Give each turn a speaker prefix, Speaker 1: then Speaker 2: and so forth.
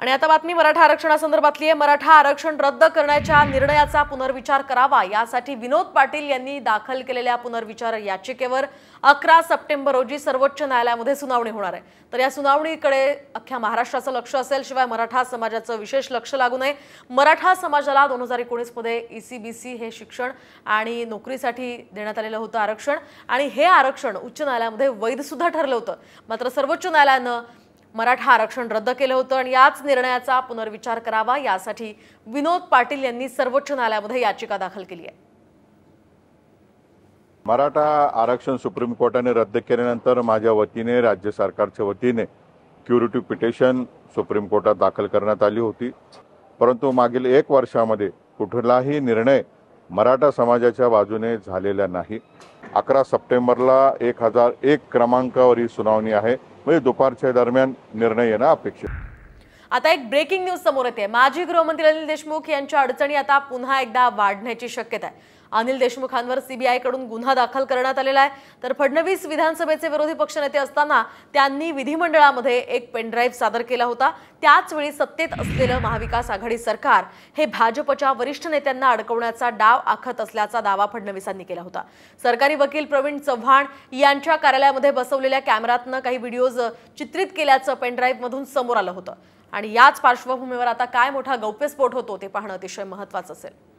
Speaker 1: आणि आता बातमी मराठा आरक्षणासंदर्भातली आहे मराठा आरक्षण रद्द करण्याच्या निर्णयाचा पुनर्विचार करावा यासाठी विनोद पाटील यांनी दाखल केलेल्या पुनर्विचार याचिकेवर अकरा सप्टेंबर रोजी सर्वोच्च न्यायालयामध्ये सुनावणी होणार आहे तर या सुनावणीकडे अख्ख्या महाराष्ट्राचं लक्ष असेल शिवाय मराठा समाजाचं विशेष लक्ष लागू नये मराठा समाजाला दोन हजार एकोणीसमध्ये E e C B C हे शिक्षण आणि नोकरीसाठी देण्यात आलेलं होतं आरक्षण आणि हे आरक्षण उच्च न्यायालयामध्ये वैधसुद्धा ठरलं होतं मात्र सर्वोच्च न्यायालयानं मराठा आरक्षण रद्द केलं होतं आणि याच निर्णयाचा पुनर्विचार करावा यासाठी विनोद पाटील यांनी सर्वोच्च न्यायालयामध्ये याचिका दाखल केली आहे
Speaker 2: मराठा आरक्षण सुप्रीम कोर्टाने रद्द केल्यानंतर माझ्या वतीने राज्य सरकारच्या वतीने क्युरिटी पिटिशन सुप्रीम कोर्टात दाखल करण्यात आली होती परंतु मागील एक वर्षामध्ये कुठलाही निर्णय मराठा समाजाच्या बाजूने झालेला नाही अकरा सप्टेंबरला एक हजार एक क्रमांकावर ही सुनावणी आहे म्हणजे दुपारच्या दरम्यान निर्णय येणं अपेक्षित
Speaker 1: आता एक ब्रेकिंग न्यूज समोर येते माजी गृहमंत्री अनिल देशमुख यांच्या अडचणी आता पुन्हा एकदा वाढण्याची शक्यता आहे अनिल देशमुखांवर सीबीआयकडून गुन्हा दाखल करण्यात आलेला आहे तर फडणवीस विधानसभेचे विरोधी पक्षनेते असताना त्यांनी विधिमंडळामध्ये एक पेनड्राईव्ह सादर केला होता त्याचवेळी सत्तेत असलेलं महाविकास आघाडी सरकार हे भाजपच्या वरिष्ठ नेत्यांना अडकवण्याचा डाव आखत असल्याचा दावा फडणवीसांनी केला होता सरकारी वकील प्रवीण चव्हाण यांच्या कार्यालयामध्ये बसवलेल्या कॅमेरातनं काही व्हिडिओज चित्रित केल्याचं पेनड्राईव्हमधून समोर आलं होतं आणि याच पार्श्वभूमीवर आता काय मोठा गौप्यस्फोट होतो ते पाहणं अतिशय महत्वाचं असेल